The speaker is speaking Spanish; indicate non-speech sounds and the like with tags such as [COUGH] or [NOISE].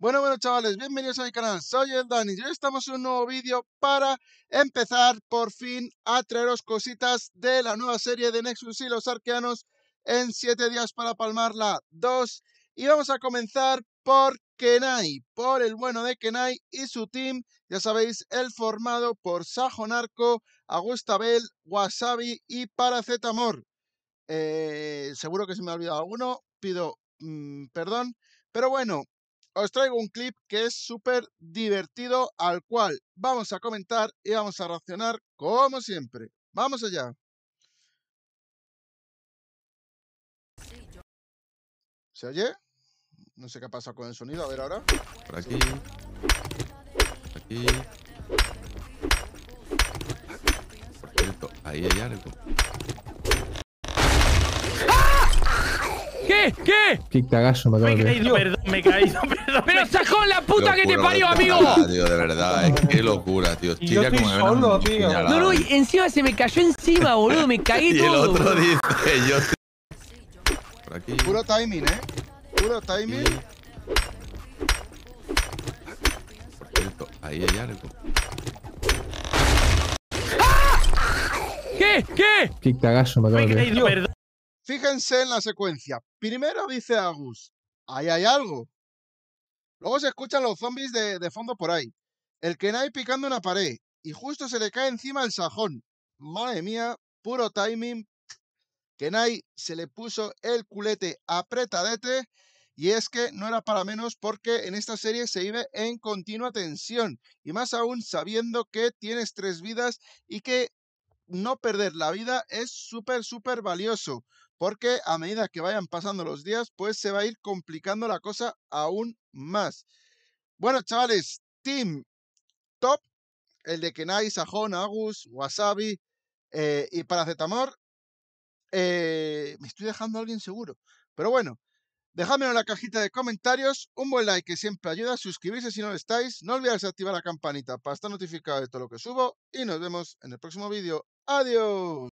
Bueno, bueno chavales, bienvenidos a mi canal, soy el Dani y hoy estamos en un nuevo vídeo para empezar por fin a traeros cositas de la nueva serie de Nexus y los Arqueanos en 7 días para palmar la 2 y vamos a comenzar por Kenai, por el bueno de Kenai y su team, ya sabéis, el formado por Sajo Narco, Agustabel, Wasabi y Paracetamor. Eh, seguro que se me ha olvidado alguno, pido mm, perdón, pero bueno, os traigo un clip que es súper divertido al cual vamos a comentar y vamos a reaccionar como siempre. ¡Vamos allá! ¿Se oye? No sé qué ha pasado con el sonido, a ver ahora. Por aquí. Por aquí. ahí hay algo. ¿Qué? ¿Qué? cagazo me acabo de caído, perdón, me he caído, [LAUGHS] perdón. ¡Pero sacó la puta que te parió, amigo! ¡Dios, ah, de verdad, eh, qué locura, tío. Y yo estoy solo, tío. No, no, eh. encima se me cayó encima, boludo. Me caí [LAUGHS] Y el otro dice, yo Por aquí. Puro timing, ¿eh? Puro timing. Por cierto, ahí hay algo. ¡Ah! ¿Qué? ¿Qué? Qué cagazo me acabo de caído, perdón. Fíjense en la secuencia. Primero dice Agus, ahí hay algo. Luego se escuchan los zombies de, fondo por ahí. El Kenai picando una pared. Y justo se le cae encima el sajón. Madre mía, puro timing. Kenai se le puso el culete apretadete. Y es que no era para menos porque en esta serie se vive en continua tensión, y más aún sabiendo que tienes tres vidas y que no perder la vida es súper, súper valioso, porque a medida que vayan pasando los días, pues se va a ir complicando la cosa aún más. Bueno, chavales, team top, el de Kenai, Sajón, Agus, Wasabi eh, y Paracetamor. Eh, me estoy dejando a alguien seguro, pero bueno. dejadme en la cajita de comentarios, un buen like que siempre ayuda, suscribirse si no lo estáis, no olvidáis activar la campanita para estar notificado de todo lo que subo y nos vemos en el próximo vídeo. Adiós.